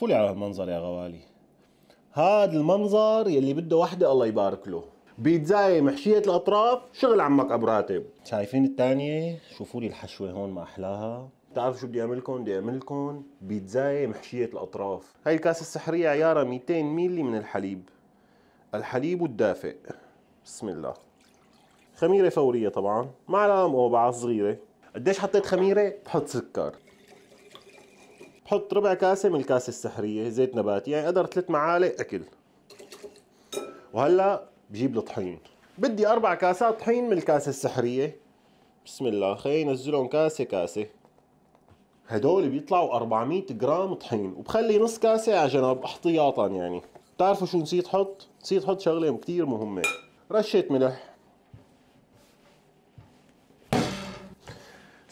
فولي على هالمنظر يا غوالي هذا المنظر يلي بده وحده الله يبارك له بيتزاي محشية الأطراف شغل عمك أبو راتب شايفين الثانية شوفوا لي الحشوة هون ما أحلاها بتعرفوا شو بدي اعمل لكم؟ بدي اعمل لكم بيتزاي محشية الأطراف هاي الكاسة السحرية عيارة 200 ميلي من الحليب الحليب والدافئ بسم الله خميرة فورية طبعا معلقة مقوبعة صغيرة قديش حطيت خميرة؟ بحط سكر بحط ربع كاسه من الكاسه السحريه زيت نباتي يعني قدر ثلاث معالق اكل وهلا بجيب الطحين بدي اربع كاسات طحين من الكاسه السحريه بسم الله خلينا نزلهم كاسه كاسه هدول بيطلعوا 400 جرام طحين وبخلي نص كاسه على جنب احتياطا يعني بتعرفوا شو نسيت حط نسيت حط شغله كثير مهمه رشه ملح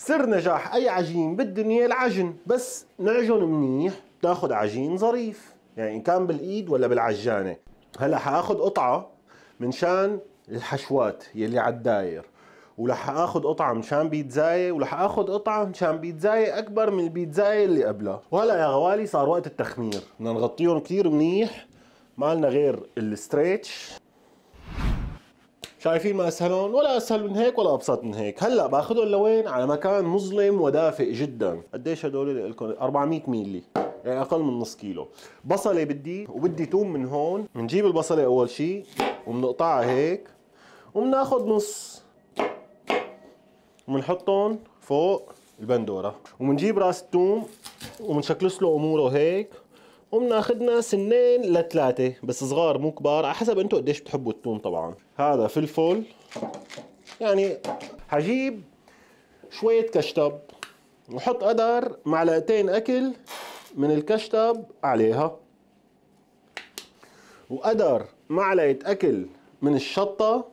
سر نجاح اي عجين بالدنيا العجن بس نعجن منيح تاخد عجين ظريف يعني ان كان بالايد ولا بالعجانه هلا حاخد قطعه منشان الحشوات يلي عالداير ولح اخذ قطعه مشان بيتزاية ولح اخذ قطعه مشان بيتزاية اكبر من البيتزاية اللي قبلها وهلا يا غوالي صار وقت التخمير بدنا نغطيهم كثير منيح مالنا غير الستريتش شايفين ما اسهلهم ولا اسهل من هيك ولا ابسط من هيك هلا باخذهم لوين على مكان مظلم ودافئ جدا قديش هدول لكم 400 ميلي يعني اقل من نص كيلو بصله بدي وبدي توم من هون بنجيب البصله اول شيء وبنقطعها هيك وبناخذ نص وبنحطهم فوق البندوره وبنجيب راس التوم وبنشكلس له اموره هيك وبناخذنا سنين لثلاثة بس صغار مو كبار على حسب انتم قديش بتحبوا التوم طبعا هذا فلفل يعني هجيب شوية كشتب وحط قدر معلقتين اكل من الكشتب عليها وقدر معلقة اكل من الشطة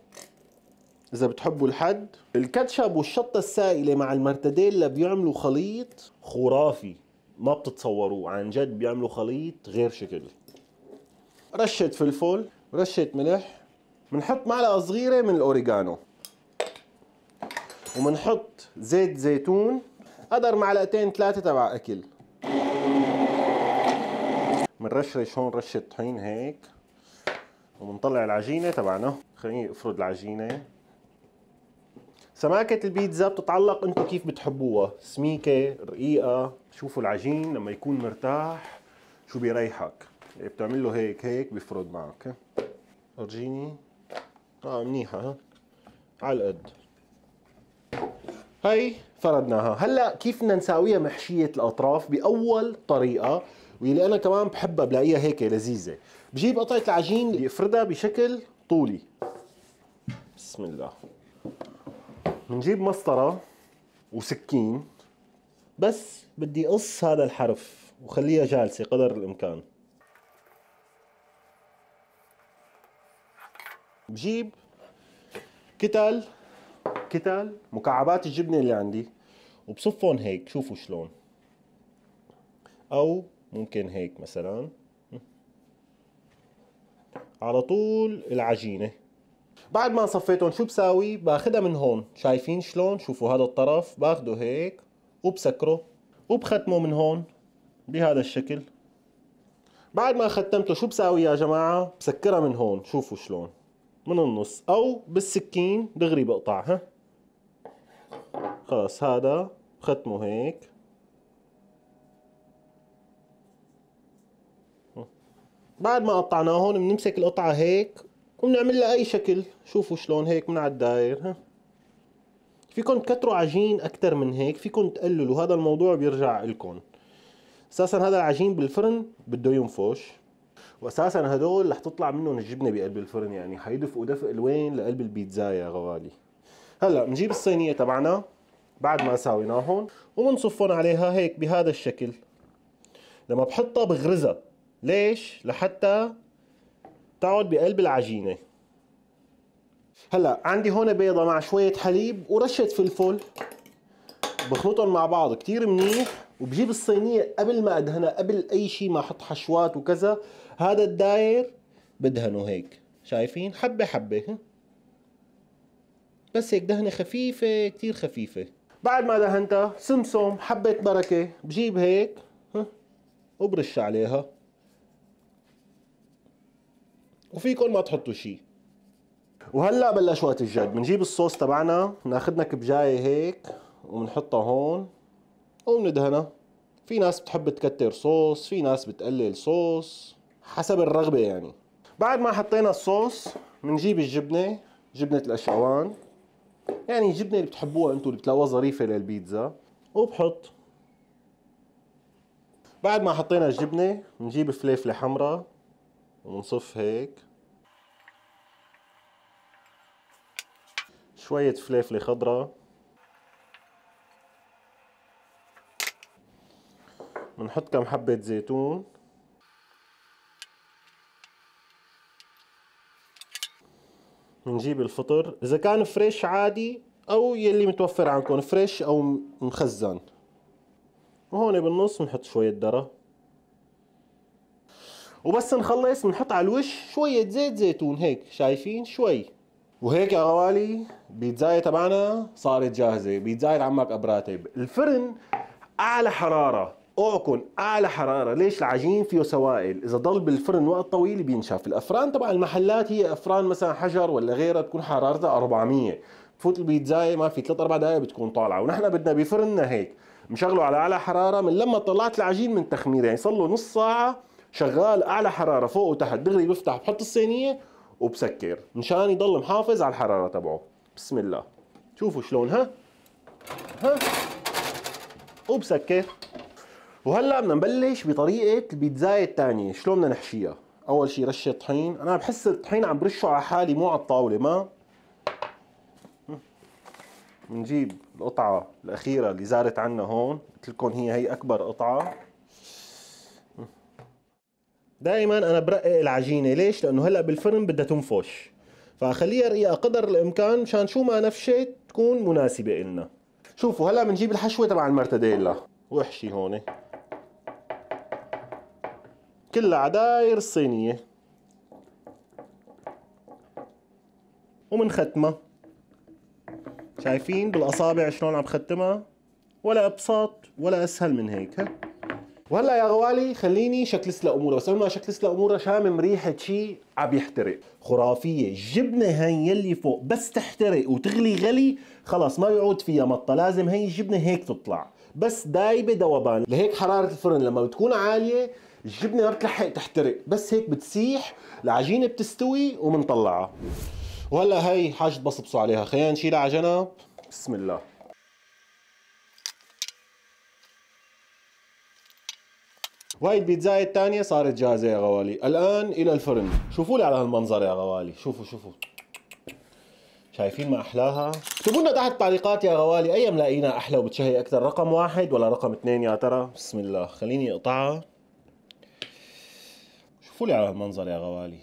اذا بتحبوا الحد الكاتشب والشطة السائلة مع المرتديلا بيعملوا خليط خرافي ما بتتصوروه عن جد بيعملوا خليط غير شكل رشة فلفل رشة ملح بنحط معلقة صغيرة من الأوريجانو وبنحط زيت زيتون قدر معلقتين ثلاثة تبع أكل بنرشرش هون رشة طحين هيك وبنطلع العجينة تبعنا خليني افرد العجينة سماكة البيتزا بتتعلق انتم كيف بتحبوها سميكة رقيقة شوفوا العجين لما يكون مرتاح شو بيريحك إيه، بتعمل له هيك هيك بيفرد معك ورجيني اه منيحة ها على القد هي فردناها هلا كيف بدنا نساويها محشية الاطراف باول طريقة واللي انا كمان بحبها بلاقيها هيك لذيذة بجيب قطعة العجين بفردها بشكل طولي بسم الله بنجيب مسطرة وسكين بس بدي قص هذا الحرف وخليها جالسة قدر الإمكان بجيب كتل كتل مكعبات الجبنة اللي عندي وبصفهم هيك شوفوا شلون أو ممكن هيك مثلا على طول العجينة بعد ما صفيتهم شو بساوي باخدها من هون شايفين شلون شوفوا هذا الطرف باخده هيك وبسكره وبختمه من هون بهذا الشكل بعد ما ختمته شو بساوي يا جماعة بسكرها من هون شوفوا شلون من النص او بالسكين دغري بقطعها خلاص هذا بختمه هيك بعد ما قطعناهن بنمسك القطعة هيك وبنعمل لها اي شكل شوفوا شلون هيك من على الداير ها فيكم تكتروا عجين اكثر من هيك فيكم تقللوا هذا الموضوع بيرجع لكم اساسا هذا العجين بالفرن بده ينفش واساسا هدول رح تطلع منهم الجبنه بقلب الفرن يعني حيدفقوا دفق لوين لقلب البيتزا يا غوالي هلا بنجيب الصينيه تبعنا بعد ما ساويناهم وبنصفهم عليها هيك بهذا الشكل لما بحطها بغرزها ليش لحتى بتقعد بقلب العجينه هلا عندي هون بيضه مع شويه حليب ورشه فلفل بخلطهم مع بعض كتير منيح وبجيب الصينيه قبل ما ادهنها قبل اي شيء ما احط حشوات وكذا هذا الداير بدهنه هيك شايفين حبه حبه بس هيك دهنه خفيفه كتير خفيفه بعد ما دهنتها سمسم حبه بركه بجيب هيك وبرش عليها وفيكم ما تحطوا شيء وهلا بلش وقت الجد بنجيب الصوص تبعنا بناخذنا كبجايه هيك وبنحطها هون وبندهنها في ناس بتحب تكتر صوص في ناس بتقلل صوص حسب الرغبه يعني بعد ما حطينا الصوص بنجيب الجبنه جبنه الاشقوان يعني الجبنه اللي بتحبوها انتم اللي بتلاقوها ظريفه للبيتزا وبحط بعد ما حطينا الجبنه بنجيب فليفله حمراء ونصف هيك شوية فلافلة خضراء بنحط كم حبة زيتون بنجيب الفطر إذا كان فريش عادي أو يلي متوفر عندكم فريش أو مخزن وهون بالنص بنحط شوية ذرة وبس نخلص بنحط على الوش شوية زيت زيتون هيك شايفين شوي وهيك يا غوالي بيتزاي تبعنا صارت جاهزة بيتزاي عمك أبراتب الفرن أعلى حرارة اوعكم اعلى حراره ليش العجين فيه سوائل اذا ضل بالفرن وقت طويل بينشف الافران تبع المحلات هي افران مثلا حجر ولا غيرها بتكون حرارتها 400 تفوت البيتزاي ما في 3 4 دقائق بتكون طالعه ونحن بدنا بفرننا هيك مشغله على اعلى حراره من لما طلعت العجين من التخمير يعني صار له نص ساعه شغال اعلى حراره فوق وتحت دغري بفتح بحط الصينيه وبسكر مشان يضل محافظ على الحراره تبعه بسم الله شوفوا شلون ها ها وبسكر وهلا بدنا نبلش بطريقه البيتزاية الثانيه شلون بدنا نحشيها اول شيء رشه طحين انا بحس الطحين عم برشه على حالي مو على الطاوله ما بنجيب القطعه الاخيره اللي زارت عنا هون قلت لكم هي هي اكبر قطعه دائما انا برقق العجينه ليش لانه هلا بالفرن بدها تنفش فخليها رقيقه قدر الامكان مشان شو ما نفشت تكون مناسبه لنا شوفوا هلا بنجيب الحشوه تبع المرتديلا وحشي هون كلها عداير الصينيه ومنختمها شايفين بالاصابع شلون عم ختمها ولا ابسط ولا اسهل من هيك ها وهلا يا غوالي خليني شكلس لاموره بس قبل ما شكلس لاموره شامم ريحه شيء عم يحترق خرافيه الجبنه هاي يلي فوق بس تحترق وتغلي غلي خلص ما يعود فيها مطه لازم هي الجبنه هيك تطلع بس دايبه دوبان لهيك حراره الفرن لما بتكون عاليه الجبنه ما بتلحق تحترق بس هيك بتسيح العجينه بتستوي ومنطلعها وهلا هي حاجه بصبصوا عليها خلينا نشيلها على جنب بسم الله وهي البيتزاية الثانية صارت جاهزة يا غوالي الآن إلى الفرن شوفوا لي على هالمنظر يا غوالي شوفوا شوفوا شايفين ما احلاها اكتبوا لنا تحت التعليقات يا غوالي اي ملاقينا احلى وبتشهي اكثر رقم واحد ولا رقم اثنين يا ترى بسم الله خليني اقطعها شوفوا لي على هالمنظر يا غوالي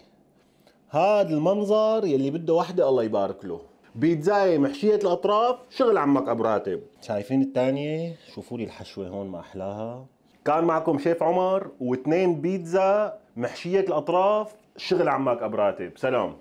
هذا المنظر يلي بده وحده الله يبارك له بيتزاي محشية الأطراف شغل عمك أبو راتب شايفين الثانية شوفوا لي الحشوة هون ما أحلاها كان معكم شيف عمر واثنين بيتزا محشيه الاطراف شغل عماك أبراتب سلام